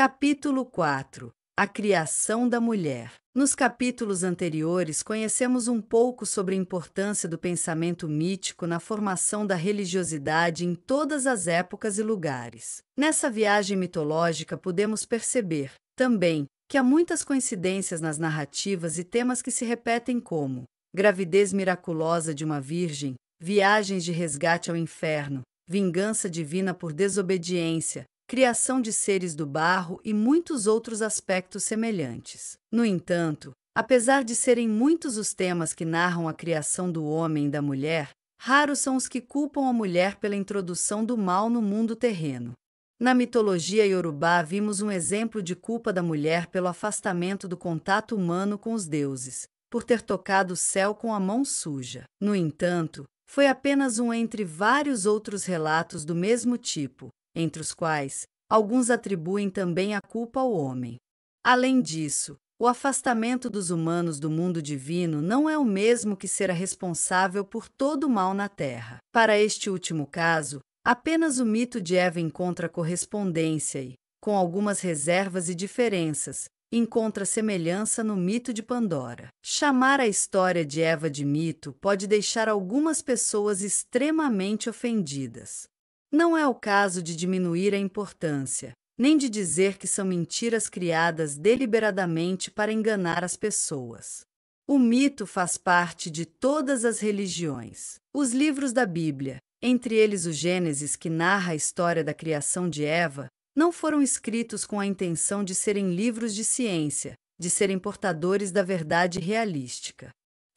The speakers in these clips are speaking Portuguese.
Capítulo 4 A Criação da Mulher Nos capítulos anteriores, conhecemos um pouco sobre a importância do pensamento mítico na formação da religiosidade em todas as épocas e lugares. Nessa viagem mitológica, podemos perceber, também, que há muitas coincidências nas narrativas e temas que se repetem, como gravidez miraculosa de uma virgem, viagens de resgate ao inferno, vingança divina por desobediência, criação de seres do barro e muitos outros aspectos semelhantes. No entanto, apesar de serem muitos os temas que narram a criação do homem e da mulher, raros são os que culpam a mulher pela introdução do mal no mundo terreno. Na mitologia iorubá vimos um exemplo de culpa da mulher pelo afastamento do contato humano com os deuses, por ter tocado o céu com a mão suja. No entanto, foi apenas um entre vários outros relatos do mesmo tipo, entre os quais alguns atribuem também a culpa ao homem. Além disso, o afastamento dos humanos do mundo divino não é o mesmo que será responsável por todo o mal na Terra. Para este último caso, apenas o mito de Eva encontra correspondência e, com algumas reservas e diferenças, encontra semelhança no mito de Pandora. Chamar a história de Eva de mito pode deixar algumas pessoas extremamente ofendidas. Não é o caso de diminuir a importância, nem de dizer que são mentiras criadas deliberadamente para enganar as pessoas. O mito faz parte de todas as religiões. Os livros da Bíblia, entre eles o Gênesis, que narra a história da criação de Eva, não foram escritos com a intenção de serem livros de ciência, de serem portadores da verdade realística.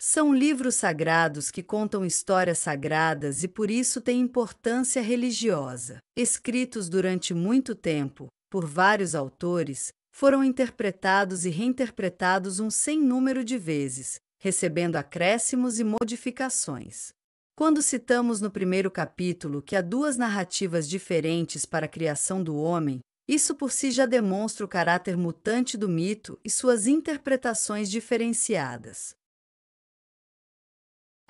São livros sagrados que contam histórias sagradas e por isso têm importância religiosa. Escritos durante muito tempo, por vários autores, foram interpretados e reinterpretados um sem número de vezes, recebendo acréscimos e modificações. Quando citamos no primeiro capítulo que há duas narrativas diferentes para a criação do homem, isso por si já demonstra o caráter mutante do mito e suas interpretações diferenciadas.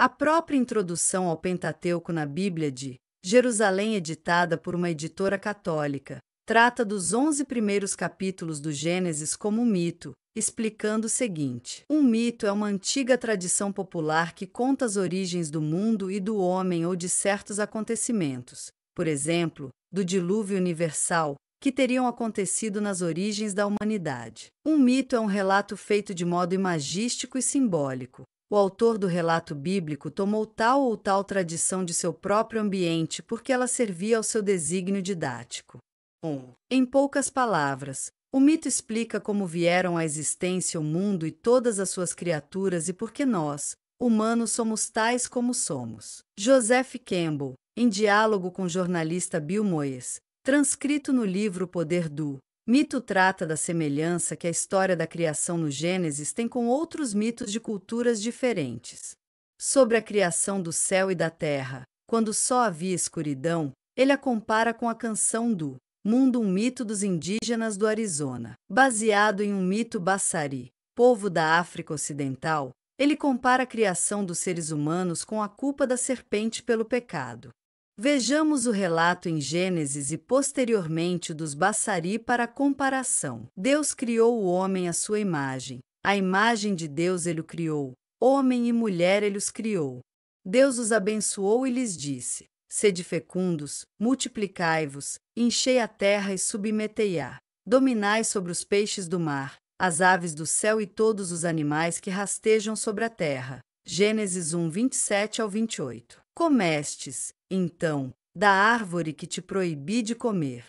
A própria introdução ao Pentateuco na Bíblia de Jerusalém, editada por uma editora católica, trata dos onze primeiros capítulos do Gênesis como mito, explicando o seguinte: Um mito é uma antiga tradição popular que conta as origens do mundo e do homem ou de certos acontecimentos, por exemplo, do dilúvio universal, que teriam acontecido nas origens da humanidade. Um mito é um relato feito de modo imagístico e simbólico, o autor do relato bíblico tomou tal ou tal tradição de seu próprio ambiente porque ela servia ao seu desígnio didático. 1. Um, em poucas palavras, o mito explica como vieram à existência o mundo e todas as suas criaturas e por que nós, humanos, somos tais como somos. Joseph Campbell, em diálogo com o jornalista Bill Moyes, transcrito no livro Poder do Mito trata da semelhança que a história da criação no Gênesis tem com outros mitos de culturas diferentes. Sobre a criação do céu e da terra, quando só havia escuridão, ele a compara com a canção do Mundo, um mito dos indígenas do Arizona. Baseado em um mito bassari, povo da África Ocidental, ele compara a criação dos seres humanos com a culpa da serpente pelo pecado. Vejamos o relato em Gênesis e posteriormente dos Bassari para comparação. Deus criou o homem à sua imagem. A imagem de Deus ele o criou. Homem e mulher ele os criou. Deus os abençoou e lhes disse: Sede fecundos, multiplicai-vos, enchei a terra e submetei-a. Dominai sobre os peixes do mar, as aves do céu e todos os animais que rastejam sobre a terra. Gênesis 1, 27 ao 28. Comestes, então, da árvore que te proibi de comer.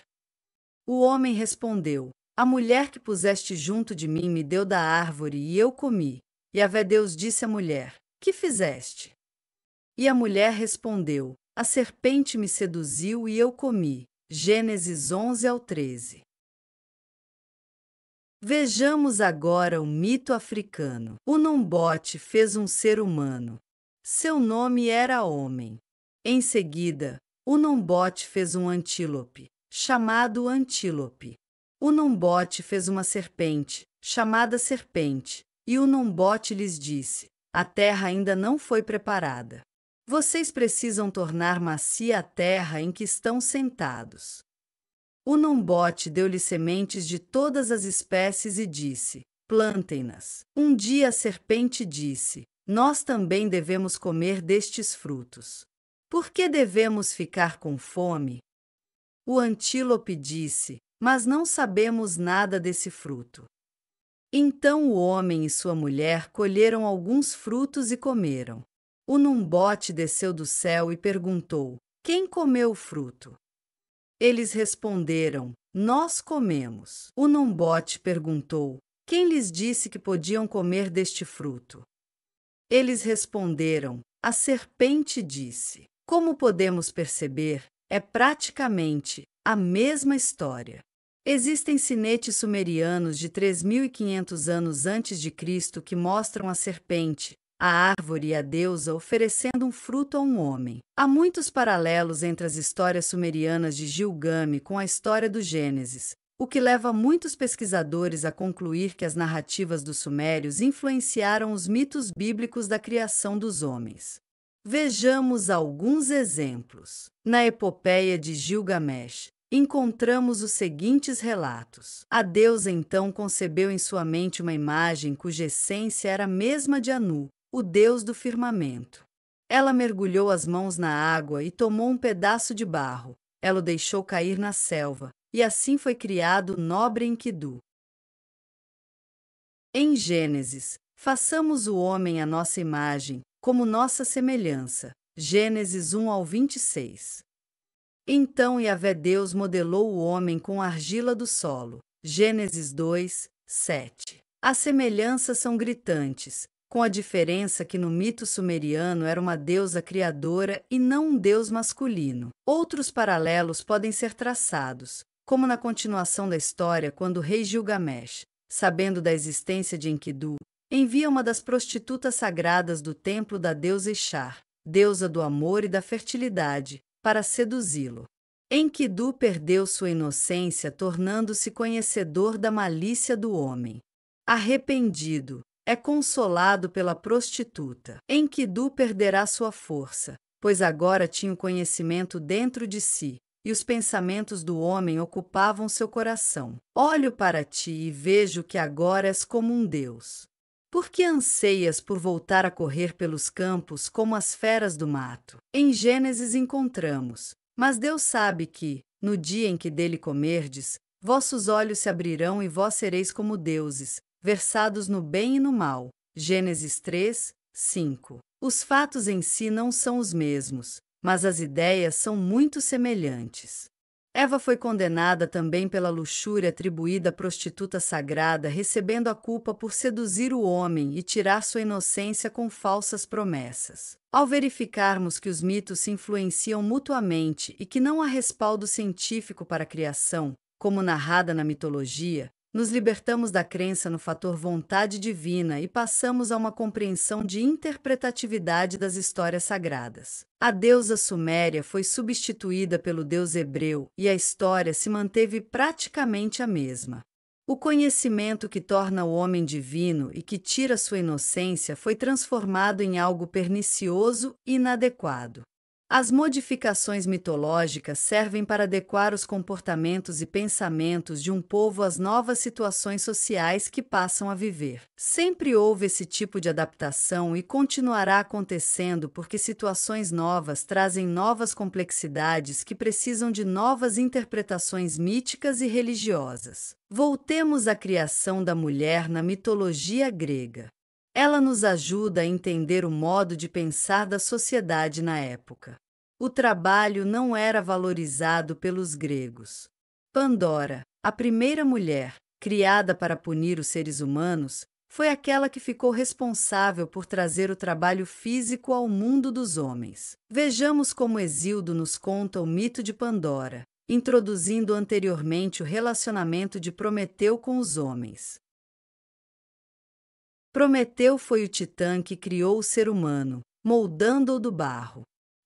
O homem respondeu: A mulher que puseste junto de mim me deu da árvore e eu comi. E Yahvé Deus disse à mulher: Que fizeste? E a mulher respondeu: A serpente me seduziu e eu comi. Gênesis 11 ao 13. Vejamos agora o mito africano. O Nombote fez um ser humano. Seu nome era Homem. Em seguida, o Nombote fez um antílope, chamado antílope. O Nombote fez uma serpente, chamada serpente, e o Nombote lhes disse: A terra ainda não foi preparada. Vocês precisam tornar macia a terra em que estão sentados. O Nombote deu-lhe sementes de todas as espécies e disse: Plantem-nas. Um dia a serpente disse: Nós também devemos comer destes frutos. Por que devemos ficar com fome? O antílope disse: Mas não sabemos nada desse fruto. Então o homem e sua mulher colheram alguns frutos e comeram. O numbote desceu do céu e perguntou: Quem comeu o fruto? Eles responderam: Nós comemos. O numbote perguntou: Quem lhes disse que podiam comer deste fruto? Eles responderam: A serpente disse. Como podemos perceber, é praticamente a mesma história. Existem sinetes sumerianos de 3.500 anos antes de Cristo que mostram a serpente, a árvore e a deusa oferecendo um fruto a um homem. Há muitos paralelos entre as histórias sumerianas de Gilgame com a história do Gênesis, o que leva muitos pesquisadores a concluir que as narrativas dos sumérios influenciaram os mitos bíblicos da criação dos homens. Vejamos alguns exemplos. Na epopeia de Gilgamesh, encontramos os seguintes relatos. A deusa então concebeu em sua mente uma imagem cuja essência era a mesma de Anu, o deus do firmamento. Ela mergulhou as mãos na água e tomou um pedaço de barro. Ela o deixou cair na selva, e assim foi criado o nobre Enkidu. Em Gênesis, façamos o homem à nossa imagem, como nossa semelhança. Gênesis 1 ao 26. Então Yahvé Deus modelou o homem com a argila do solo. Gênesis 2, 7. As semelhanças são gritantes, com a diferença que no mito sumeriano era uma deusa criadora e não um deus masculino. Outros paralelos podem ser traçados, como na continuação da história quando o rei Gilgamesh, sabendo da existência de Enkidu, envia uma das prostitutas sagradas do templo da deusa Ishar, deusa do amor e da fertilidade, para seduzi-lo. Enkidu perdeu sua inocência, tornando-se conhecedor da malícia do homem. Arrependido, é consolado pela prostituta. Enkidu perderá sua força, pois agora tinha o conhecimento dentro de si, e os pensamentos do homem ocupavam seu coração. Olho para ti e vejo que agora és como um deus. Por que anseias por voltar a correr pelos campos como as feras do mato? Em Gênesis encontramos: Mas Deus sabe que, no dia em que dele comerdes, vossos olhos se abrirão e vós sereis como deuses, versados no bem e no mal. Gênesis 3, 5. Os fatos em si não são os mesmos, mas as ideias são muito semelhantes. Eva foi condenada também pela luxúria atribuída à prostituta sagrada, recebendo a culpa por seduzir o homem e tirar sua inocência com falsas promessas. Ao verificarmos que os mitos se influenciam mutuamente e que não há respaldo científico para a criação, como narrada na mitologia, nos libertamos da crença no fator vontade divina e passamos a uma compreensão de interpretatividade das histórias sagradas. A deusa suméria foi substituída pelo deus hebreu e a história se manteve praticamente a mesma. O conhecimento que torna o homem divino e que tira sua inocência foi transformado em algo pernicioso e inadequado. As modificações mitológicas servem para adequar os comportamentos e pensamentos de um povo às novas situações sociais que passam a viver. Sempre houve esse tipo de adaptação e continuará acontecendo porque situações novas trazem novas complexidades que precisam de novas interpretações míticas e religiosas. Voltemos à criação da mulher na mitologia grega. Ela nos ajuda a entender o modo de pensar da sociedade na época o trabalho não era valorizado pelos gregos. Pandora, a primeira mulher, criada para punir os seres humanos, foi aquela que ficou responsável por trazer o trabalho físico ao mundo dos homens. Vejamos como Exildo nos conta o mito de Pandora, introduzindo anteriormente o relacionamento de Prometeu com os homens. Prometeu foi o titã que criou o ser humano, moldando-o do barro.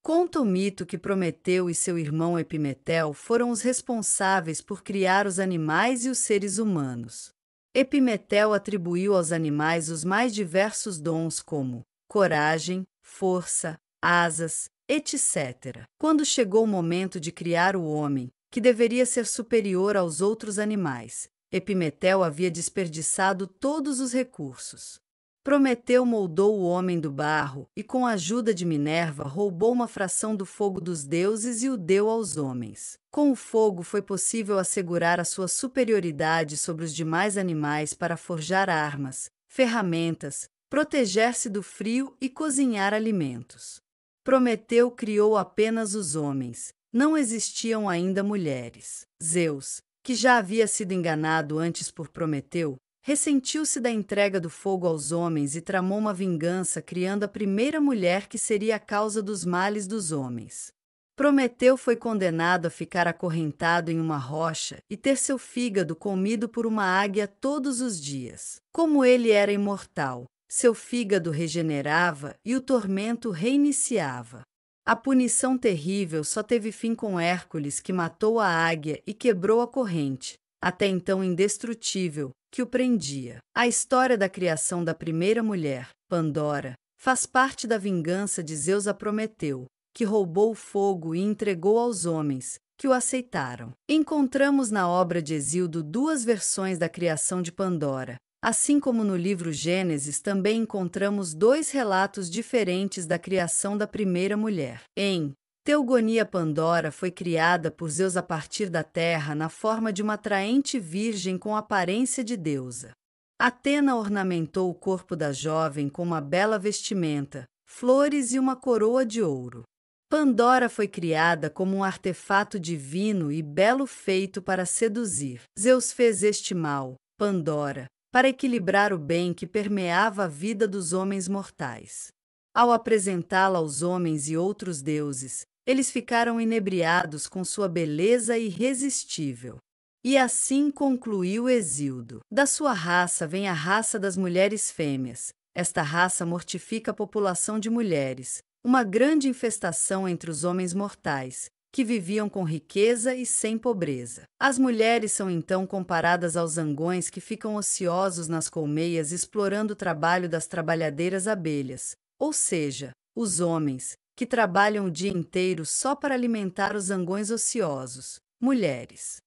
Conta o mito que Prometeu e seu irmão Epimetel foram os responsáveis por criar os animais e os seres humanos. Epimetel atribuiu aos animais os mais diversos dons como coragem, força, asas, etc. Quando chegou o momento de criar o homem, que deveria ser superior aos outros animais, Epimetel havia desperdiçado todos os recursos. Prometeu moldou o homem do barro, e com a ajuda de Minerva roubou uma fração do fogo dos deuses e o deu aos homens. Com o fogo foi possível assegurar a sua superioridade sobre os demais animais para forjar armas, ferramentas, proteger-se do frio e cozinhar alimentos. Prometeu criou apenas os homens, não existiam ainda mulheres. Zeus, que já havia sido enganado antes por Prometeu, ressentiu-se da entrega do fogo aos homens e tramou uma vingança criando a primeira mulher que seria a causa dos males dos homens. Prometeu foi condenado a ficar acorrentado em uma rocha e ter seu fígado comido por uma águia todos os dias. Como ele era imortal, seu fígado regenerava e o tormento reiniciava. A punição terrível só teve fim com Hércules, que matou a águia e quebrou a corrente, até então indestrutível, que o prendia. A história da criação da primeira mulher, Pandora, faz parte da vingança de Zeus a Prometeu, que roubou o fogo e entregou aos homens, que o aceitaram. Encontramos na obra de Exildo duas versões da criação de Pandora. Assim como no livro Gênesis, também encontramos dois relatos diferentes da criação da primeira mulher. Em Teogonia Pandora foi criada por Zeus a partir da terra na forma de uma atraente virgem com aparência de deusa. Atena ornamentou o corpo da jovem com uma bela vestimenta, flores e uma coroa de ouro. Pandora foi criada como um artefato divino e belo feito para seduzir. Zeus fez este mal, Pandora, para equilibrar o bem que permeava a vida dos homens mortais. Ao apresentá-la aos homens e outros deuses, eles ficaram inebriados com sua beleza irresistível. E assim concluiu Exildo. Da sua raça vem a raça das mulheres fêmeas. Esta raça mortifica a população de mulheres, uma grande infestação entre os homens mortais, que viviam com riqueza e sem pobreza. As mulheres são então comparadas aos zangões que ficam ociosos nas colmeias explorando o trabalho das trabalhadeiras abelhas, ou seja, os homens, que trabalham o dia inteiro só para alimentar os zangões ociosos, mulheres.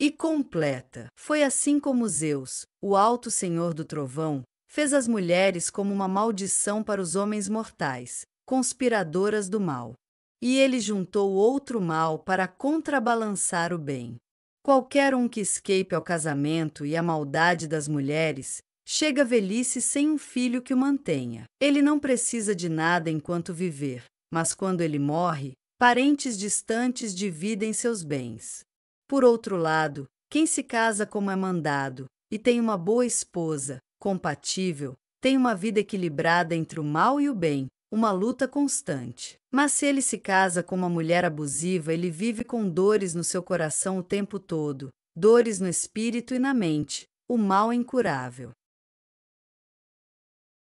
E completa: Foi assim como Zeus, o alto senhor do trovão, fez as mulheres como uma maldição para os homens mortais, conspiradoras do mal. E ele juntou outro mal para contrabalançar o bem. Qualquer um que escape ao casamento e à maldade das mulheres, Chega a velhice sem um filho que o mantenha. Ele não precisa de nada enquanto viver, mas quando ele morre, parentes distantes dividem seus bens. Por outro lado, quem se casa como é mandado e tem uma boa esposa, compatível, tem uma vida equilibrada entre o mal e o bem, uma luta constante. Mas se ele se casa com uma mulher abusiva, ele vive com dores no seu coração o tempo todo, dores no espírito e na mente, o mal é incurável.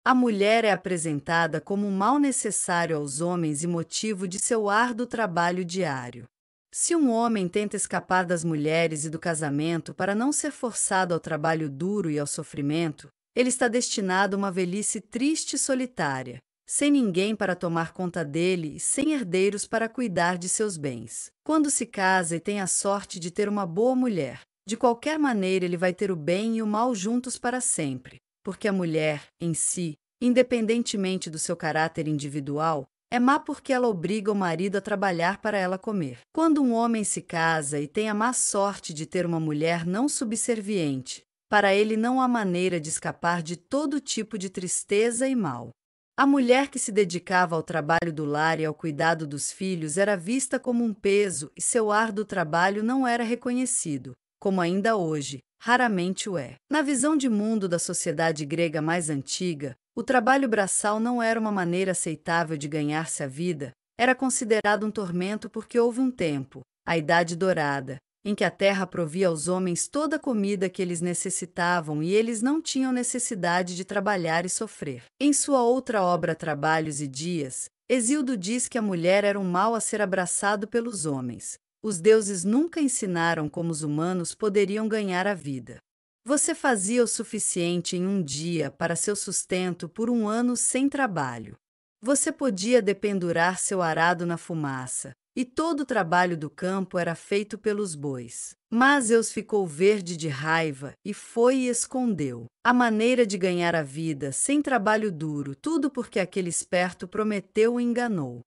A mulher é apresentada como um mal necessário aos homens e motivo de seu árduo trabalho diário. Se um homem tenta escapar das mulheres e do casamento para não ser forçado ao trabalho duro e ao sofrimento, ele está destinado a uma velhice triste e solitária, sem ninguém para tomar conta dele e sem herdeiros para cuidar de seus bens. Quando se casa e tem a sorte de ter uma boa mulher, de qualquer maneira ele vai ter o bem e o mal juntos para sempre porque a mulher, em si, independentemente do seu caráter individual, é má porque ela obriga o marido a trabalhar para ela comer. Quando um homem se casa e tem a má sorte de ter uma mulher não subserviente, para ele não há maneira de escapar de todo tipo de tristeza e mal. A mulher que se dedicava ao trabalho do lar e ao cuidado dos filhos era vista como um peso e seu árduo trabalho não era reconhecido como ainda hoje, raramente o é. Na visão de mundo da sociedade grega mais antiga, o trabalho braçal não era uma maneira aceitável de ganhar-se a vida, era considerado um tormento porque houve um tempo, a Idade Dourada, em que a terra provia aos homens toda a comida que eles necessitavam e eles não tinham necessidade de trabalhar e sofrer. Em sua outra obra Trabalhos e Dias, Exildo diz que a mulher era um mal a ser abraçado pelos homens, os deuses nunca ensinaram como os humanos poderiam ganhar a vida. Você fazia o suficiente em um dia para seu sustento por um ano sem trabalho. Você podia dependurar seu arado na fumaça, e todo o trabalho do campo era feito pelos bois. Mas Zeus ficou verde de raiva e foi e escondeu. A maneira de ganhar a vida sem trabalho duro, tudo porque aquele esperto prometeu e enganou.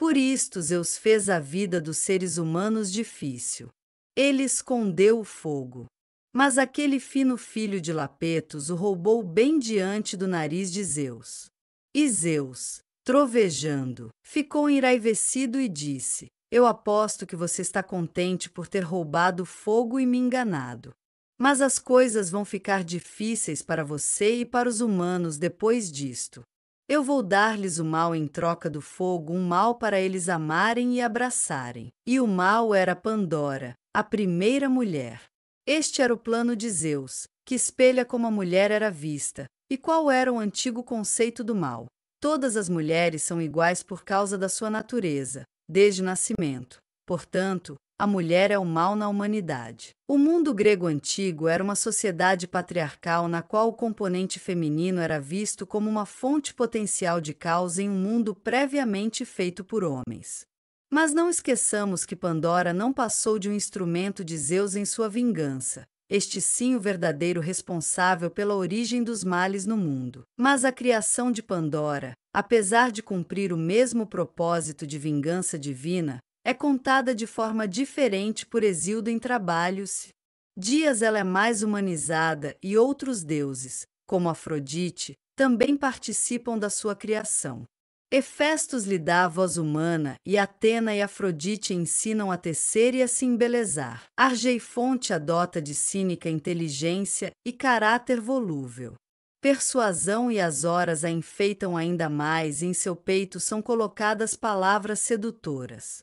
Por isto Zeus fez a vida dos seres humanos difícil. Ele escondeu o fogo. Mas aquele fino filho de Lapetos o roubou bem diante do nariz de Zeus. E Zeus, trovejando, ficou enraivecido e disse: Eu aposto que você está contente por ter roubado fogo e me enganado. Mas as coisas vão ficar difíceis para você e para os humanos depois disto. Eu vou dar-lhes o mal em troca do fogo, um mal para eles amarem e abraçarem. E o mal era Pandora, a primeira mulher. Este era o plano de Zeus, que espelha como a mulher era vista, e qual era o antigo conceito do mal. Todas as mulheres são iguais por causa da sua natureza, desde o nascimento. Portanto, a mulher é o mal na humanidade. O mundo grego antigo era uma sociedade patriarcal na qual o componente feminino era visto como uma fonte potencial de caos em um mundo previamente feito por homens. Mas não esqueçamos que Pandora não passou de um instrumento de Zeus em sua vingança. Este sim o verdadeiro responsável pela origem dos males no mundo. Mas a criação de Pandora, apesar de cumprir o mesmo propósito de vingança divina, é contada de forma diferente por Exildo em trabalhos. Dias ela é mais humanizada e outros deuses, como Afrodite, também participam da sua criação. Hefestos lhe dá a voz humana, e Atena e Afrodite ensinam a tecer e a se embelezar. Argeifonte adota de cínica inteligência e caráter volúvel. Persuasão e as horas a enfeitam ainda mais e em seu peito são colocadas palavras sedutoras.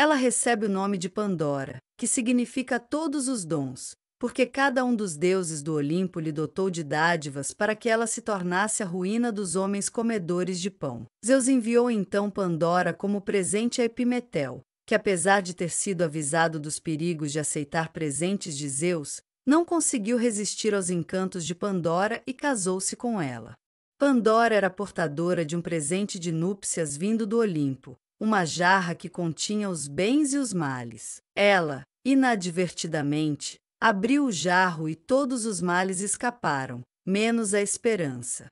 Ela recebe o nome de Pandora, que significa todos os dons, porque cada um dos deuses do Olimpo lhe dotou de dádivas para que ela se tornasse a ruína dos homens comedores de pão. Zeus enviou então Pandora como presente a Epimetel, que apesar de ter sido avisado dos perigos de aceitar presentes de Zeus, não conseguiu resistir aos encantos de Pandora e casou-se com ela. Pandora era portadora de um presente de núpcias vindo do Olimpo, uma jarra que continha os bens e os males. Ela, inadvertidamente, abriu o jarro e todos os males escaparam, menos a esperança.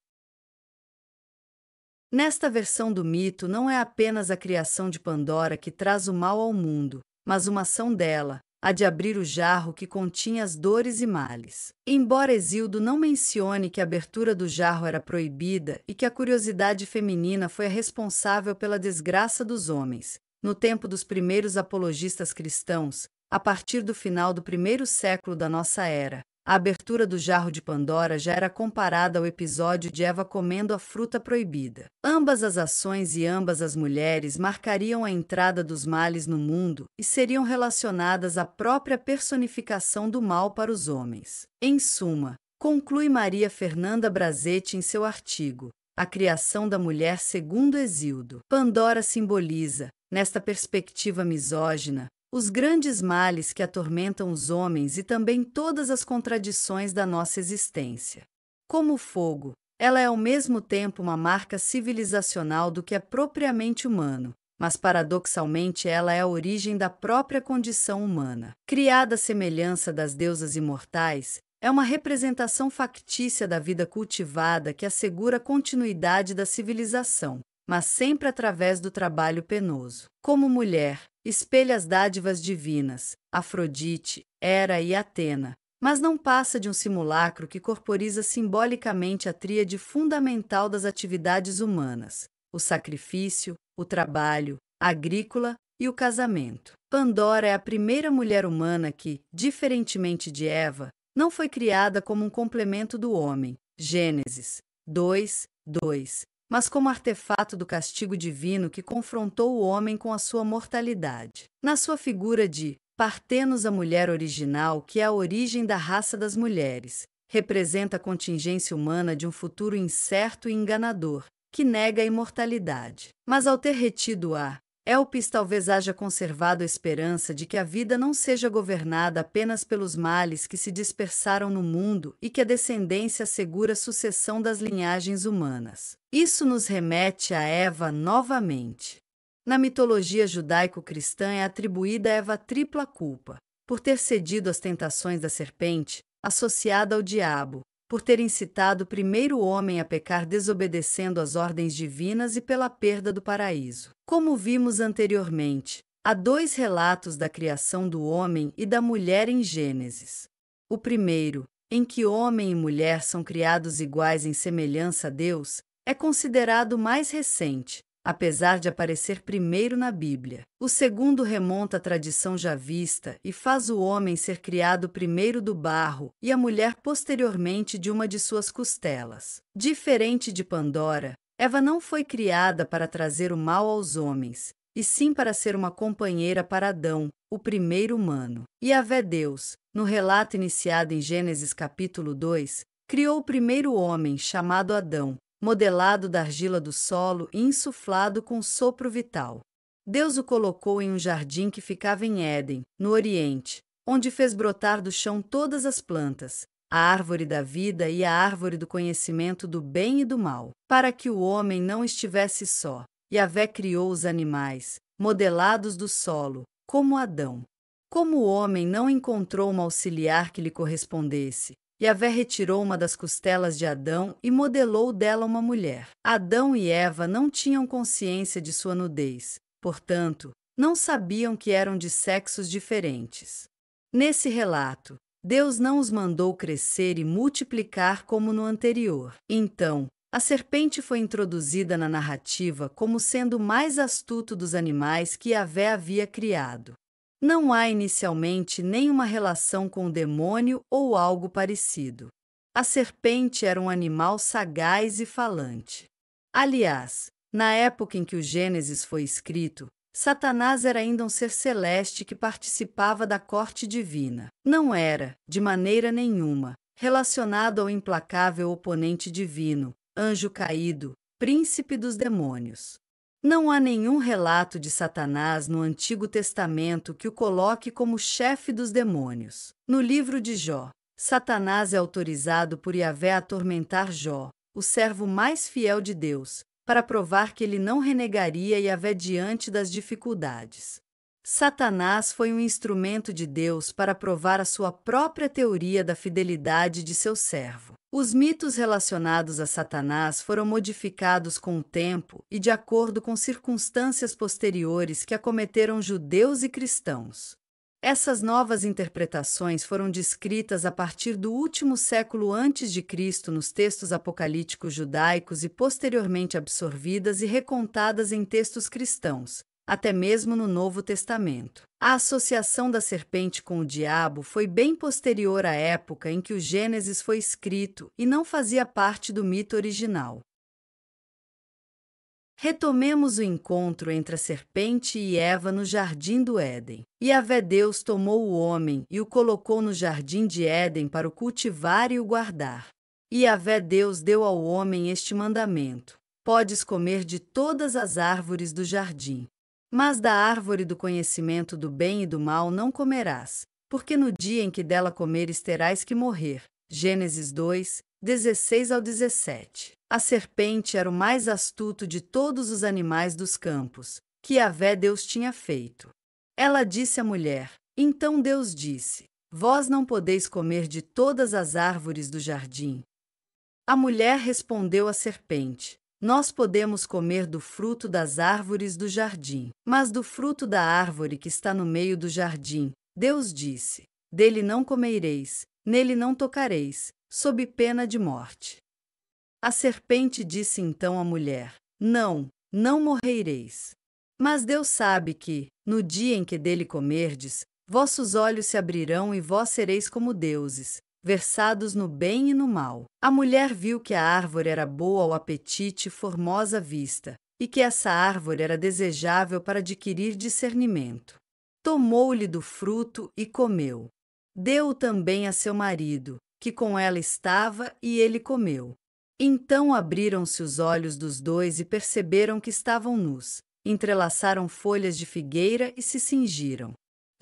Nesta versão do mito, não é apenas a criação de Pandora que traz o mal ao mundo, mas uma ação dela, a de abrir o jarro que continha as dores e males. Embora Exildo não mencione que a abertura do jarro era proibida e que a curiosidade feminina foi a responsável pela desgraça dos homens, no tempo dos primeiros apologistas cristãos, a partir do final do primeiro século da nossa era, a abertura do jarro de Pandora já era comparada ao episódio de Eva comendo a fruta proibida. Ambas as ações e ambas as mulheres marcariam a entrada dos males no mundo e seriam relacionadas à própria personificação do mal para os homens. Em suma, conclui Maria Fernanda Brazetti em seu artigo, A Criação da Mulher segundo Exildo. Pandora simboliza, nesta perspectiva misógina, os grandes males que atormentam os homens e também todas as contradições da nossa existência. Como o fogo, ela é ao mesmo tempo uma marca civilizacional do que é propriamente humano, mas paradoxalmente ela é a origem da própria condição humana. Criada à semelhança das deusas imortais, é uma representação factícia da vida cultivada que assegura a continuidade da civilização, mas sempre através do trabalho penoso. Como mulher, espelha as dádivas divinas, Afrodite, Hera e Atena, mas não passa de um simulacro que corporiza simbolicamente a tríade fundamental das atividades humanas: o sacrifício, o trabalho, a agrícola e o casamento. Pandora é a primeira mulher humana que, diferentemente de Eva, não foi criada como um complemento do homem. Gênesis 2, 2, mas como artefato do castigo divino que confrontou o homem com a sua mortalidade. Na sua figura de Partenos, a mulher original, que é a origem da raça das mulheres, representa a contingência humana de um futuro incerto e enganador, que nega a imortalidade. Mas ao ter retido a Elpis talvez haja conservado a esperança de que a vida não seja governada apenas pelos males que se dispersaram no mundo e que a descendência assegura a sucessão das linhagens humanas. Isso nos remete a Eva novamente. Na mitologia judaico-cristã é atribuída a Eva a tripla culpa, por ter cedido às tentações da serpente, associada ao diabo, por ter incitado o primeiro homem a pecar desobedecendo às ordens divinas e pela perda do paraíso. Como vimos anteriormente, há dois relatos da criação do homem e da mulher em Gênesis. O primeiro, em que homem e mulher são criados iguais em semelhança a Deus, é considerado mais recente, apesar de aparecer primeiro na Bíblia. O segundo remonta à tradição javista e faz o homem ser criado primeiro do barro e a mulher posteriormente de uma de suas costelas. Diferente de Pandora, Eva não foi criada para trazer o mal aos homens, e sim para ser uma companheira para Adão, o primeiro humano. E a Vé Deus, no relato iniciado em Gênesis capítulo 2, criou o primeiro homem chamado Adão, modelado da argila do solo e insuflado com sopro vital. Deus o colocou em um jardim que ficava em Éden, no Oriente, onde fez brotar do chão todas as plantas, a árvore da vida e a árvore do conhecimento do bem e do mal, para que o homem não estivesse só. E Yahvé criou os animais, modelados do solo, como Adão. Como o homem não encontrou uma auxiliar que lhe correspondesse, Yahvé retirou uma das costelas de Adão e modelou dela uma mulher. Adão e Eva não tinham consciência de sua nudez, portanto, não sabiam que eram de sexos diferentes. Nesse relato, Deus não os mandou crescer e multiplicar como no anterior. Então, a serpente foi introduzida na narrativa como sendo o mais astuto dos animais que Yahvé havia criado. Não há inicialmente nenhuma relação com o demônio ou algo parecido. A serpente era um animal sagaz e falante. Aliás, na época em que o Gênesis foi escrito, Satanás era ainda um ser celeste que participava da corte divina. Não era, de maneira nenhuma, relacionado ao implacável oponente divino, anjo caído, príncipe dos demônios. Não há nenhum relato de Satanás no Antigo Testamento que o coloque como chefe dos demônios. No livro de Jó, Satanás é autorizado por Yahvé a atormentar Jó, o servo mais fiel de Deus, para provar que ele não renegaria Yahvé diante das dificuldades. Satanás foi um instrumento de Deus para provar a sua própria teoria da fidelidade de seu servo. Os mitos relacionados a Satanás foram modificados com o tempo e de acordo com circunstâncias posteriores que acometeram judeus e cristãos. Essas novas interpretações foram descritas a partir do último século antes de Cristo nos textos apocalípticos judaicos e posteriormente absorvidas e recontadas em textos cristãos, até mesmo no Novo Testamento. A associação da serpente com o diabo foi bem posterior à época em que o Gênesis foi escrito e não fazia parte do mito original. Retomemos o encontro entre a serpente e Eva no jardim do Éden. E Vé Deus tomou o homem e o colocou no jardim de Éden para o cultivar e o guardar. E Vé Deus deu ao homem este mandamento: Podes comer de todas as árvores do jardim, mas da árvore do conhecimento do bem e do mal não comerás, porque no dia em que dela comeres terás que morrer. Gênesis 2, 16 ao 17. A serpente era o mais astuto de todos os animais dos campos, que a vé Deus tinha feito. Ela disse à mulher: Então Deus disse: Vós não podeis comer de todas as árvores do jardim. A mulher respondeu à serpente: nós podemos comer do fruto das árvores do jardim, mas do fruto da árvore que está no meio do jardim, Deus disse: Dele não comereis, nele não tocareis, sob pena de morte. A serpente disse então à mulher: Não, não morrereis. Mas Deus sabe que, no dia em que dele comerdes, vossos olhos se abrirão e vós sereis como deuses, versados no bem e no mal. A mulher viu que a árvore era boa ao apetite e formosa vista, e que essa árvore era desejável para adquirir discernimento. Tomou-lhe do fruto e comeu. Deu também a seu marido, que com ela estava, e ele comeu. Então abriram-se os olhos dos dois e perceberam que estavam nus. Entrelaçaram folhas de figueira e se cingiram.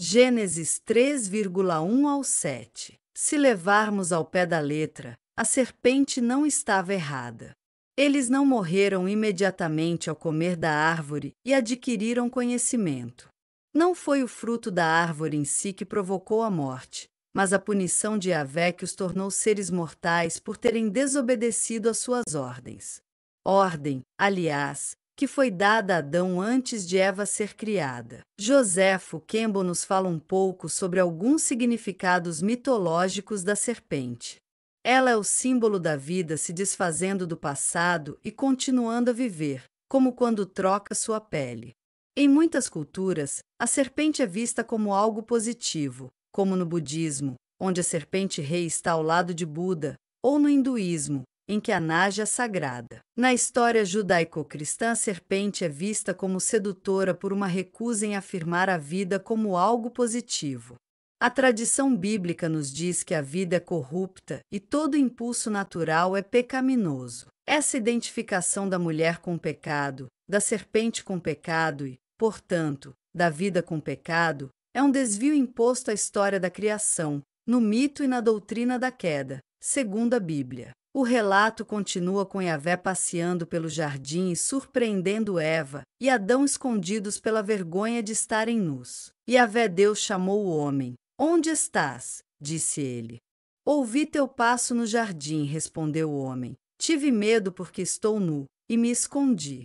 Gênesis 3,1 ao 7 se levarmos ao pé da letra, a serpente não estava errada. Eles não morreram imediatamente ao comer da árvore e adquiriram conhecimento. Não foi o fruto da árvore em si que provocou a morte, mas a punição de Yahvé que os tornou seres mortais por terem desobedecido às suas ordens. Ordem, aliás, que foi dada a Adão antes de Eva ser criada. Joséfo Kembo nos fala um pouco sobre alguns significados mitológicos da serpente. Ela é o símbolo da vida se desfazendo do passado e continuando a viver, como quando troca sua pele. Em muitas culturas, a serpente é vista como algo positivo, como no budismo, onde a serpente rei está ao lado de Buda, ou no hinduísmo, em que a Naja é sagrada. Na história judaico-cristã, a serpente é vista como sedutora por uma recusa em afirmar a vida como algo positivo. A tradição bíblica nos diz que a vida é corrupta e todo impulso natural é pecaminoso. Essa identificação da mulher com o pecado, da serpente com o pecado e, portanto, da vida com o pecado, é um desvio imposto à história da criação, no mito e na doutrina da queda, Segundo a Bíblia, o relato continua com Yavé passeando pelo jardim e surpreendendo Eva e Adão escondidos pela vergonha de estarem nus. Yavé Deus chamou o homem. Onde estás? disse ele. Ouvi teu passo no jardim, respondeu o homem. Tive medo porque estou nu e me escondi.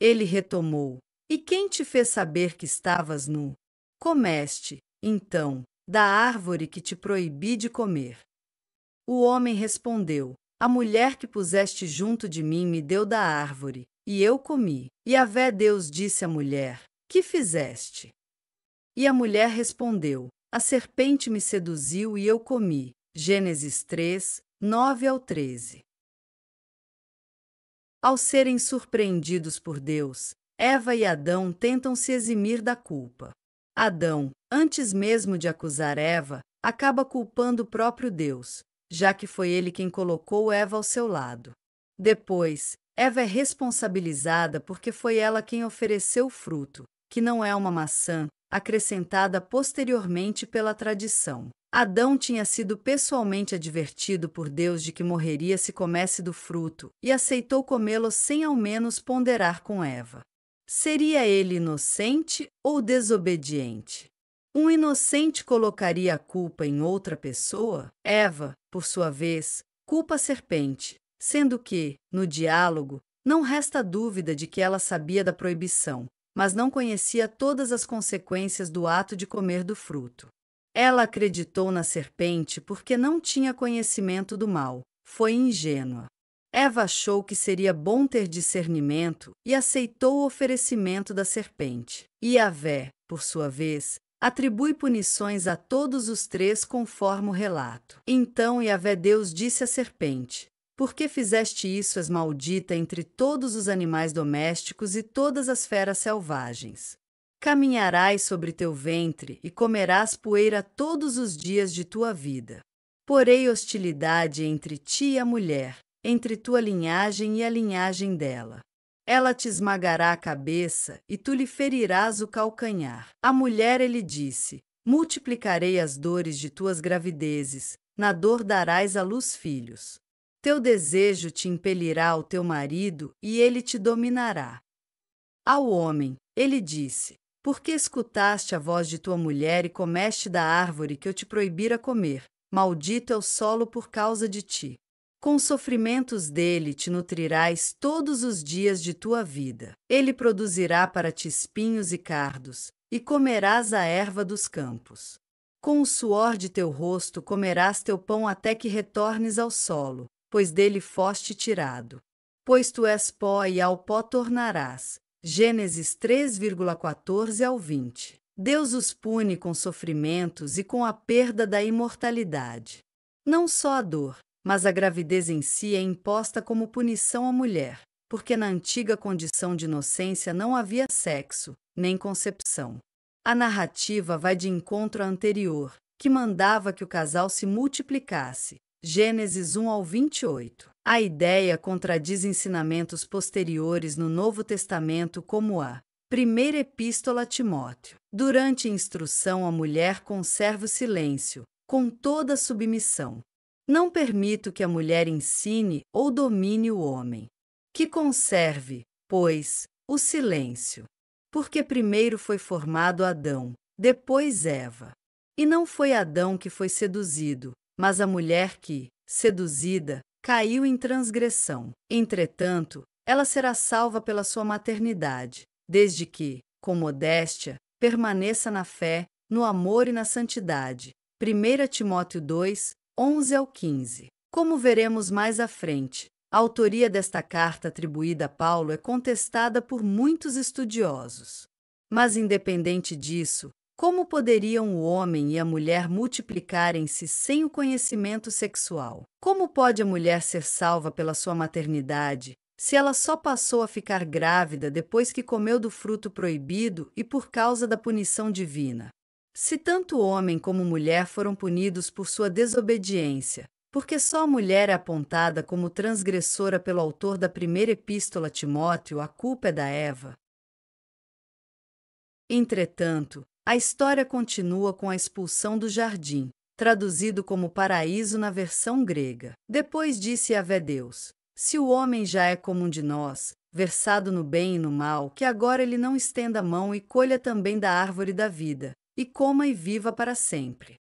Ele retomou: E quem te fez saber que estavas nu? Comeste, então, da árvore que te proibi de comer. O homem respondeu: A mulher que puseste junto de mim me deu da árvore, e eu comi. E a vé Deus disse à mulher: Que fizeste? E a mulher respondeu: A serpente me seduziu e eu comi. Gênesis 3, 9 ao 13. Ao serem surpreendidos por Deus, Eva e Adão tentam se eximir da culpa. Adão, antes mesmo de acusar Eva, acaba culpando o próprio Deus, já que foi ele quem colocou Eva ao seu lado. Depois, Eva é responsabilizada porque foi ela quem ofereceu o fruto, que não é uma maçã, acrescentada posteriormente pela tradição. Adão tinha sido pessoalmente advertido por Deus de que morreria se comesse do fruto, e aceitou comê-lo sem ao menos ponderar com Eva. Seria ele inocente ou desobediente? Um inocente colocaria a culpa em outra pessoa? Eva, por sua vez, culpa a serpente, sendo que, no diálogo, não resta dúvida de que ela sabia da proibição, mas não conhecia todas as consequências do ato de comer do fruto. Ela acreditou na serpente porque não tinha conhecimento do mal, foi ingênua. Eva achou que seria bom ter discernimento e aceitou o oferecimento da serpente. E Avé, por sua vez, atribui punições a todos os três conforme o relato. Então Yahvé Deus disse à serpente, Por que fizeste isso as maldita entre todos os animais domésticos e todas as feras selvagens? Caminharás sobre teu ventre e comerás poeira todos os dias de tua vida. Porei hostilidade entre ti e a mulher, entre tua linhagem e a linhagem dela. Ela te esmagará a cabeça e tu lhe ferirás o calcanhar. A mulher ele disse: Multiplicarei as dores de tuas gravidezes, na dor darás à luz filhos. Teu desejo te impelirá ao teu marido e ele te dominará. Ao homem, ele disse: Por que escutaste a voz de tua mulher e comeste da árvore que eu te proibira comer? Maldito é o solo por causa de ti. Com sofrimentos dele te nutrirás todos os dias de tua vida. Ele produzirá para ti espinhos e cardos, e comerás a erva dos campos. Com o suor de teu rosto comerás teu pão até que retornes ao solo, pois dele foste tirado. Pois tu és pó e ao pó tornarás. Gênesis 3,14 ao 20. Deus os pune com sofrimentos e com a perda da imortalidade. Não só a dor, mas a gravidez em si é imposta como punição à mulher, porque na antiga condição de inocência não havia sexo, nem concepção. A narrativa vai de encontro à anterior, que mandava que o casal se multiplicasse. Gênesis 1 ao 28. A ideia contradiz ensinamentos posteriores no Novo Testamento, como a Primeira Epístola a Timóteo. Durante a instrução, a mulher conserva o silêncio, com toda submissão, não permito que a mulher ensine ou domine o homem. Que conserve, pois, o silêncio. Porque primeiro foi formado Adão, depois Eva. E não foi Adão que foi seduzido, mas a mulher que, seduzida, caiu em transgressão. Entretanto, ela será salva pela sua maternidade, desde que, com modéstia, permaneça na fé, no amor e na santidade. 1 Timóteo 2, 11 ao 15. Como veremos mais à frente, a autoria desta carta atribuída a Paulo é contestada por muitos estudiosos. Mas, independente disso, como poderiam o homem e a mulher multiplicarem-se sem o conhecimento sexual? Como pode a mulher ser salva pela sua maternidade, se ela só passou a ficar grávida depois que comeu do fruto proibido e por causa da punição divina? Se tanto homem como mulher foram punidos por sua desobediência, porque só a mulher é apontada como transgressora pelo autor da primeira epístola a Timóteo, a culpa é da Eva. Entretanto, a história continua com a expulsão do jardim, traduzido como paraíso na versão grega. Depois disse a Deus: Se o homem já é como um de nós, versado no bem e no mal, que agora ele não estenda a mão e colha também da árvore da vida, e coma e viva para sempre.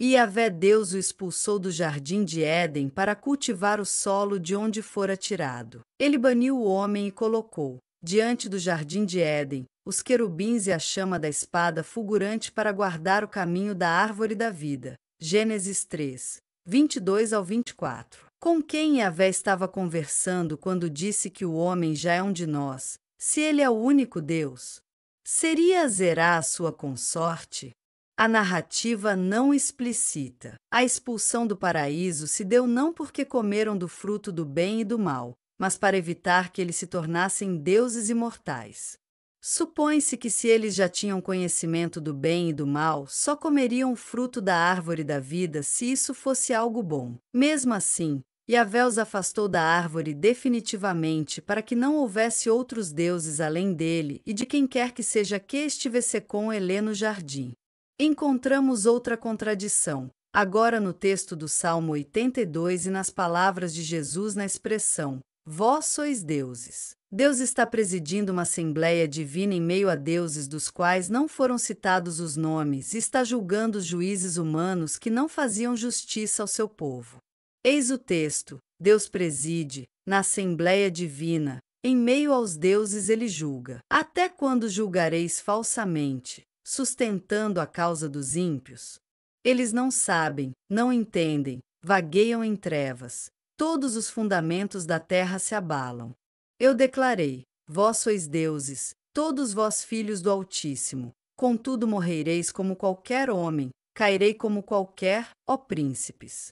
E Yahvé Deus o expulsou do jardim de Éden para cultivar o solo de onde fora tirado. Ele baniu o homem e colocou, diante do jardim de Éden, os querubins e a chama da espada fulgurante para guardar o caminho da árvore da vida. Gênesis 3, 22 ao 24. Com quem Yahvé estava conversando quando disse que o homem já é um de nós, se ele é o único Deus? Seria zerar sua consorte? A narrativa não explicita. A expulsão do paraíso se deu não porque comeram do fruto do bem e do mal, mas para evitar que eles se tornassem deuses imortais. Supõe-se que se eles já tinham conhecimento do bem e do mal, só comeriam o fruto da árvore da vida se isso fosse algo bom. Mesmo assim, e Avé os afastou da árvore definitivamente, para que não houvesse outros deuses além dele e de quem quer que seja que estivesse com Elê no jardim. Encontramos outra contradição, agora no texto do Salmo 82 e nas palavras de Jesus na expressão: Vós sois deuses. Deus está presidindo uma assembleia divina em meio a deuses dos quais não foram citados os nomes e está julgando os juízes humanos que não faziam justiça ao seu povo. Eis o texto: Deus preside, na Assembleia Divina, em meio aos deuses ele julga. Até quando julgareis falsamente, sustentando a causa dos ímpios? Eles não sabem, não entendem, vagueiam em trevas. Todos os fundamentos da terra se abalam. Eu declarei: Vós sois deuses, todos vós filhos do Altíssimo. Contudo, morrereis como qualquer homem, cairei como qualquer, ó príncipes.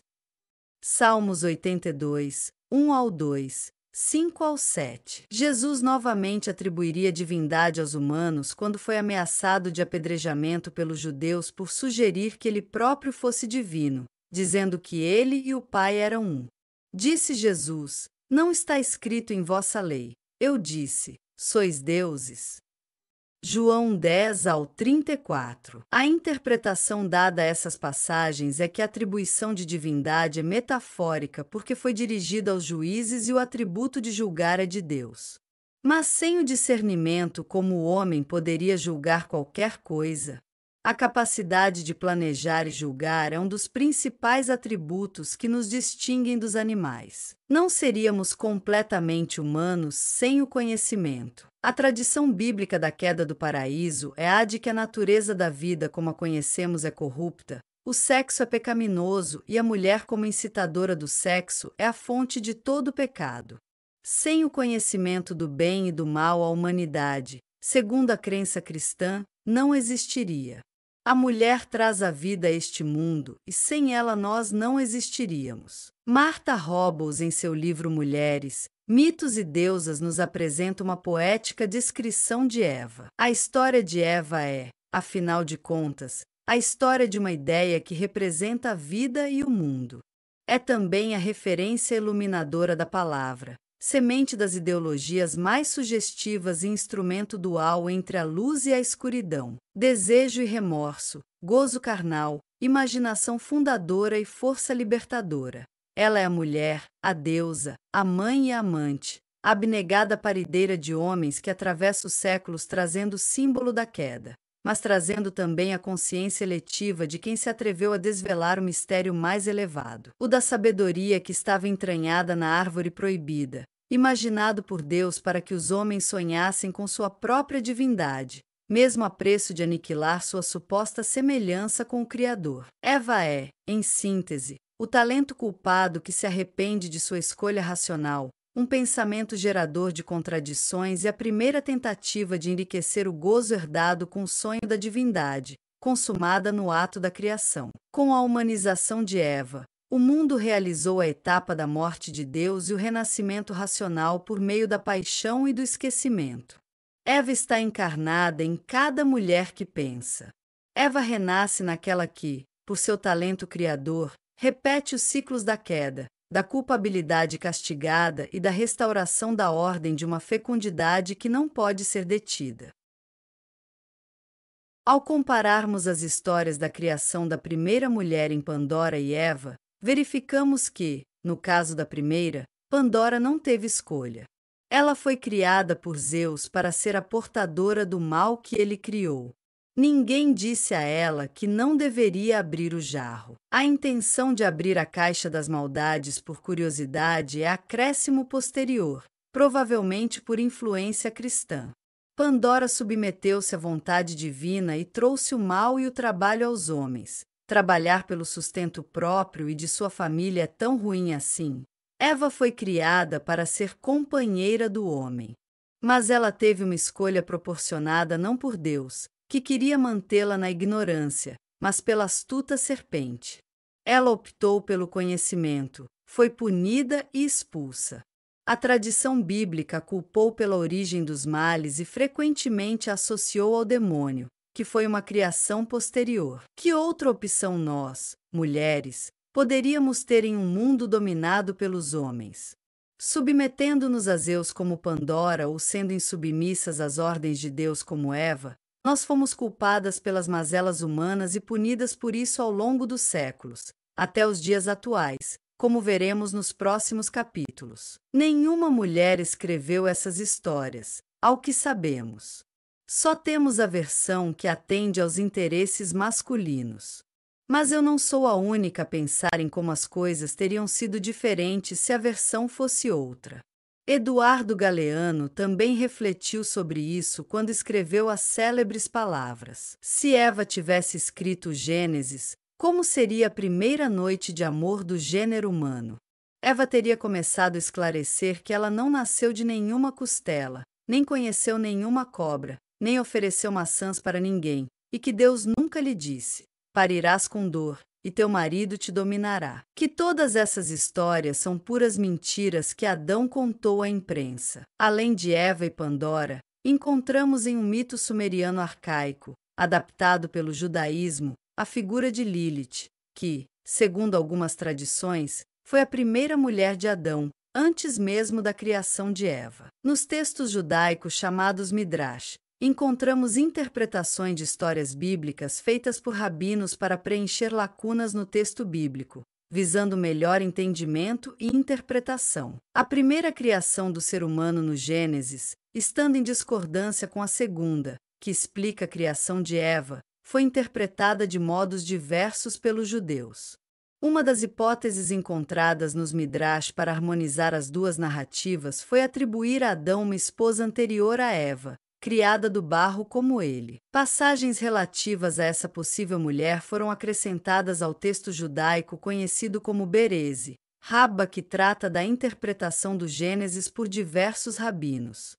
Salmos 82, 1 ao 2, 5 ao 7. Jesus novamente atribuiria divindade aos humanos quando foi ameaçado de apedrejamento pelos judeus por sugerir que ele próprio fosse divino, dizendo que ele e o Pai eram um. Disse Jesus: Não está escrito em vossa lei. Eu disse: Sois deuses. João 10 ao 34. A interpretação dada a essas passagens é que a atribuição de divindade é metafórica porque foi dirigida aos juízes e o atributo de julgar é de Deus. Mas sem o discernimento, como o homem poderia julgar qualquer coisa? A capacidade de planejar e julgar é um dos principais atributos que nos distinguem dos animais. Não seríamos completamente humanos sem o conhecimento. A tradição bíblica da queda do paraíso é a de que a natureza da vida como a conhecemos é corrupta, o sexo é pecaminoso e a mulher, como incitadora do sexo, é a fonte de todo pecado. Sem o conhecimento do bem e do mal, a humanidade, segundo a crença cristã, não existiria. A mulher traz a vida a este mundo e sem ela nós não existiríamos. Marta Robles, em seu livro Mulheres, Mitos e Deusas, nos apresenta uma poética descrição de Eva. A história de Eva é, afinal de contas, a história de uma ideia que representa a vida e o mundo. É também a referência iluminadora da palavra, semente das ideologias mais sugestivas e instrumento dual entre a luz e a escuridão, desejo e remorso, gozo carnal, imaginação fundadora e força libertadora. Ela é a mulher, a deusa, a mãe e a amante, a abnegada parideira de homens que atravessa os séculos trazendo o símbolo da queda, mas trazendo também a consciência eletiva de quem se atreveu a desvelar o mistério mais elevado, o da sabedoria que estava entranhada na árvore proibida, imaginado por Deus para que os homens sonhassem com sua própria divindade, mesmo a preço de aniquilar sua suposta semelhança com o Criador. Eva é, em síntese, o talento culpado que se arrepende de sua escolha racional, um pensamento gerador de contradições e a primeira tentativa de enriquecer o gozo herdado com o sonho da divindade, consumada no ato da criação. Com a humanização de Eva, o mundo realizou a etapa da morte de Deus e o renascimento racional por meio da paixão e do esquecimento. Eva está encarnada em cada mulher que pensa. Eva renasce naquela que, por seu talento criador, repete os ciclos da queda, da culpabilidade castigada e da restauração da ordem de uma fecundidade que não pode ser detida. Ao compararmos as histórias da criação da primeira mulher em Pandora e Eva, verificamos que, no caso da primeira, Pandora não teve escolha. Ela foi criada por Zeus para ser a portadora do mal que ele criou. Ninguém disse a ela que não deveria abrir o jarro. A intenção de abrir a caixa das maldades por curiosidade é acréscimo posterior, provavelmente por influência cristã. Pandora submeteu-se à vontade divina e trouxe o mal e o trabalho aos homens, Trabalhar pelo sustento próprio e de sua família é tão ruim assim. Eva foi criada para ser companheira do homem. Mas ela teve uma escolha proporcionada não por Deus, que queria mantê-la na ignorância, mas pela astuta serpente. Ela optou pelo conhecimento, foi punida e expulsa. A tradição bíblica culpou pela origem dos males e frequentemente associou ao demônio, que foi uma criação posterior. Que outra opção nós, mulheres, poderíamos ter em um mundo dominado pelos homens? Submetendo-nos a Zeus como Pandora ou sendo insubmissas às ordens de Deus como Eva, nós fomos culpadas pelas mazelas humanas e punidas por isso ao longo dos séculos, até os dias atuais, como veremos nos próximos capítulos. Nenhuma mulher escreveu essas histórias, ao que sabemos. Só temos a versão que atende aos interesses masculinos. Mas eu não sou a única a pensar em como as coisas teriam sido diferentes se a versão fosse outra. Eduardo Galeano também refletiu sobre isso quando escreveu as célebres palavras: Se Eva tivesse escrito Gênesis, como seria a primeira noite de amor do gênero humano? Eva teria começado a esclarecer que ela não nasceu de nenhuma costela, nem conheceu nenhuma cobra, nem ofereceu maçãs para ninguém, e que Deus nunca lhe disse: Parirás com dor, e teu marido te dominará. Que todas essas histórias são puras mentiras que Adão contou à imprensa. Além de Eva e Pandora, encontramos em um mito sumeriano arcaico, adaptado pelo judaísmo, a figura de Lilith, que, segundo algumas tradições, foi a primeira mulher de Adão, antes mesmo da criação de Eva. Nos textos judaicos chamados Midrash, encontramos interpretações de histórias bíblicas feitas por rabinos para preencher lacunas no texto bíblico, visando melhor entendimento e interpretação. A primeira criação do ser humano no Gênesis, estando em discordância com a segunda, que explica a criação de Eva, foi interpretada de modos diversos pelos judeus. Uma das hipóteses encontradas nos Midrash para harmonizar as duas narrativas foi atribuir a Adão uma esposa anterior a Eva, criada do barro como ele. Passagens relativas a essa possível mulher foram acrescentadas ao texto judaico conhecido como Bereze, Rabba que trata da interpretação do Gênesis por diversos rabinos.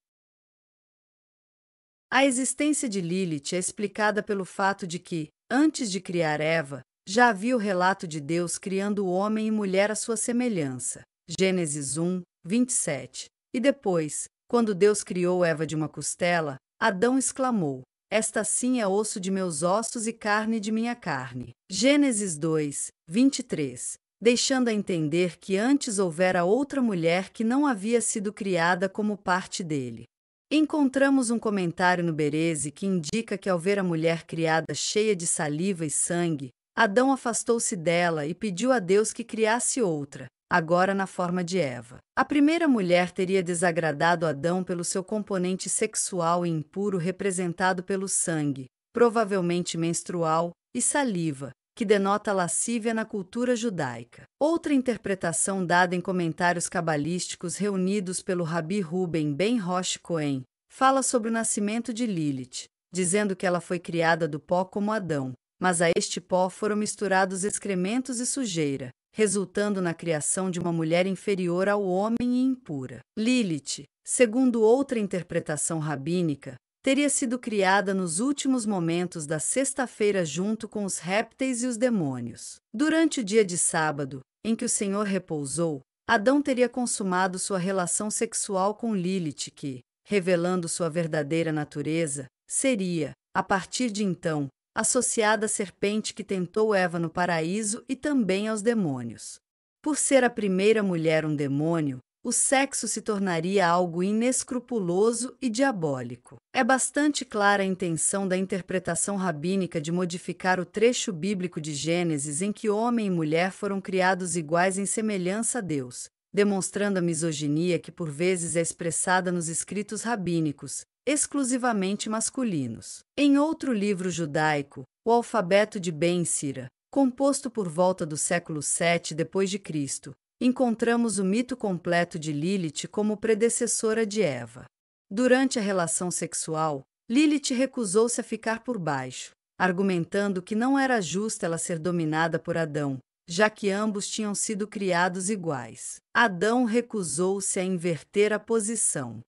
A existência de Lilith é explicada pelo fato de que, antes de criar Eva, já havia o relato de Deus criando o homem e mulher à sua semelhança. Gênesis 1, 27. E depois, quando Deus criou Eva de uma costela, Adão exclamou: Esta sim é osso de meus ossos e carne de minha carne. Gênesis 2, 23. Deixando a entender que antes houvera outra mulher que não havia sido criada como parte dele. Encontramos um comentário no Berese que indica que ao ver a mulher criada cheia de saliva e sangue, Adão afastou-se dela e pediu a Deus que criasse outra agora na forma de Eva. A primeira mulher teria desagradado Adão pelo seu componente sexual e impuro representado pelo sangue, provavelmente menstrual, e saliva, que denota lascívia na cultura judaica. Outra interpretação dada em comentários cabalísticos reunidos pelo Rabi Ruben Ben Rosh Cohen fala sobre o nascimento de Lilith, dizendo que ela foi criada do pó como Adão, mas a este pó foram misturados excrementos e sujeira, resultando na criação de uma mulher inferior ao homem e impura. Lilith, segundo outra interpretação rabínica, teria sido criada nos últimos momentos da sexta-feira junto com os répteis e os demônios. Durante o dia de sábado, em que o Senhor repousou, Adão teria consumado sua relação sexual com Lilith, que, revelando sua verdadeira natureza, seria, a partir de então, associada à serpente que tentou Eva no paraíso e também aos demônios. Por ser a primeira mulher um demônio, o sexo se tornaria algo inescrupuloso e diabólico. É bastante clara a intenção da interpretação rabínica de modificar o trecho bíblico de Gênesis em que homem e mulher foram criados iguais em semelhança a Deus, demonstrando a misoginia que por vezes é expressada nos escritos rabínicos, exclusivamente masculinos. Em outro livro judaico, o alfabeto de Bensira, Sira, composto por volta do século 7 depois de Cristo, encontramos o mito completo de Lilith como predecessora de Eva. Durante a relação sexual, Lilith recusou-se a ficar por baixo, argumentando que não era justo ela ser dominada por Adão, já que ambos tinham sido criados iguais. Adão recusou-se a inverter a posição.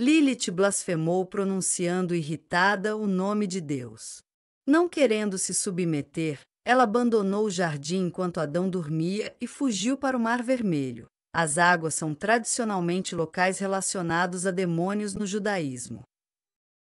Lilith blasfemou pronunciando irritada o nome de Deus. Não querendo se submeter, ela abandonou o jardim enquanto Adão dormia e fugiu para o Mar Vermelho. As águas são tradicionalmente locais relacionados a demônios no judaísmo.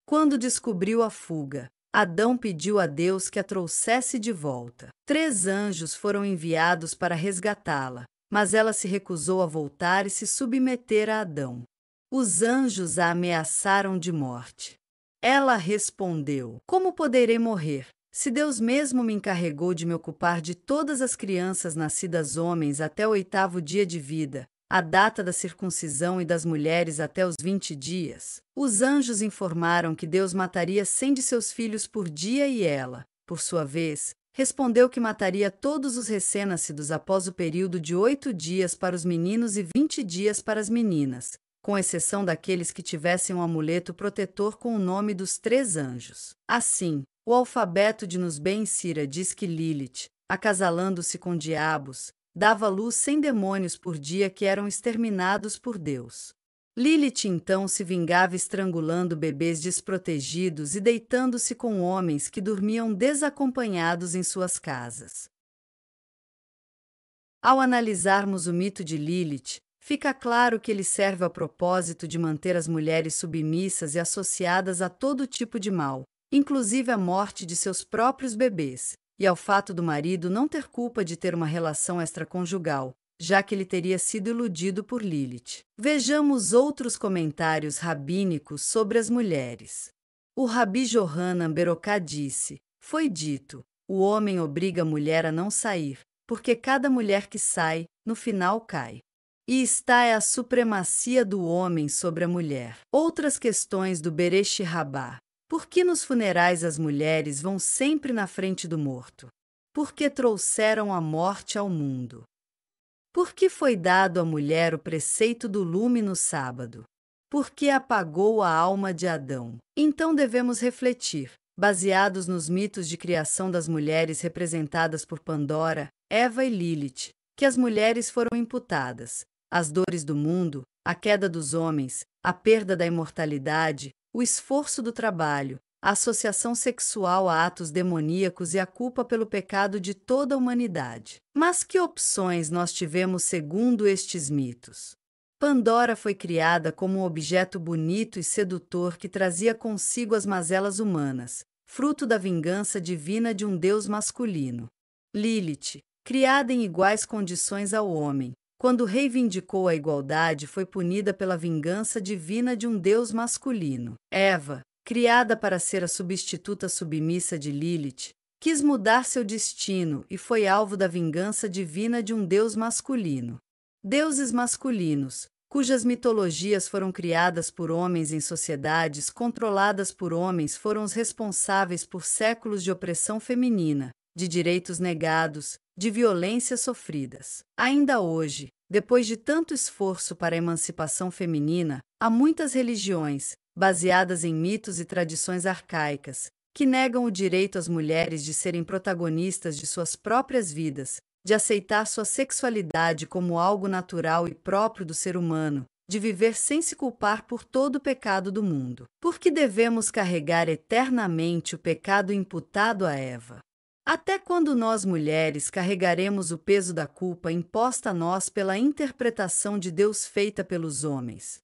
Quando descobriu a fuga, Adão pediu a Deus que a trouxesse de volta. Três anjos foram enviados para resgatá-la, mas ela se recusou a voltar e se submeter a Adão. Os anjos a ameaçaram de morte. Ela respondeu: Como poderei morrer? Se Deus mesmo me encarregou de me ocupar de todas as crianças nascidas homens até o oitavo dia de vida, a data da circuncisão e das mulheres até os vinte dias, os anjos informaram que Deus mataria cem de seus filhos por dia e ela, por sua vez, respondeu que mataria todos os recém-nascidos após o período de oito dias para os meninos e vinte dias para as meninas, com exceção daqueles que tivessem um amuleto protetor com o nome dos três anjos. Assim, o alfabeto de Nusben Sira diz que Lilith, acasalando-se com diabos, dava luz cem demônios por dia que eram exterminados por Deus. Lilith então se vingava estrangulando bebês desprotegidos e deitando-se com homens que dormiam desacompanhados em suas casas. Ao analisarmos o mito de Lilith, fica claro que ele serve a propósito de manter as mulheres submissas e associadas a todo tipo de mal, inclusive à morte de seus próprios bebês, e ao fato do marido não ter culpa de ter uma relação extraconjugal, já que ele teria sido iludido por Lilith. Vejamos outros comentários rabínicos sobre as mulheres. O rabi Johanan Berocá disse: Foi dito, o homem obriga a mulher a não sair, porque cada mulher que sai, no final cai e está é a supremacia do homem sobre a mulher. Outras questões do Beresh Rabá. Por que nos funerais as mulheres vão sempre na frente do morto? Por que trouxeram a morte ao mundo? Por que foi dado à mulher o preceito do lume no sábado? Por que apagou a alma de Adão? Então devemos refletir, baseados nos mitos de criação das mulheres representadas por Pandora, Eva e Lilith, que as mulheres foram imputadas, as dores do mundo, a queda dos homens, a perda da imortalidade, o esforço do trabalho, a associação sexual a atos demoníacos e a culpa pelo pecado de toda a humanidade. Mas que opções nós tivemos segundo estes mitos? Pandora foi criada como um objeto bonito e sedutor que trazia consigo as mazelas humanas, fruto da vingança divina de um deus masculino. Lilith, criada em iguais condições ao homem, quando reivindicou a igualdade, foi punida pela vingança divina de um deus masculino. Eva, criada para ser a substituta submissa de Lilith, quis mudar seu destino e foi alvo da vingança divina de um deus masculino. Deuses masculinos, cujas mitologias foram criadas por homens em sociedades controladas por homens, foram os responsáveis por séculos de opressão feminina, de direitos negados, de violências sofridas. Ainda hoje, depois de tanto esforço para a emancipação feminina, há muitas religiões, baseadas em mitos e tradições arcaicas, que negam o direito às mulheres de serem protagonistas de suas próprias vidas, de aceitar sua sexualidade como algo natural e próprio do ser humano, de viver sem se culpar por todo o pecado do mundo. Por que devemos carregar eternamente o pecado imputado a Eva? Até quando nós mulheres carregaremos o peso da culpa imposta a nós pela interpretação de Deus feita pelos homens?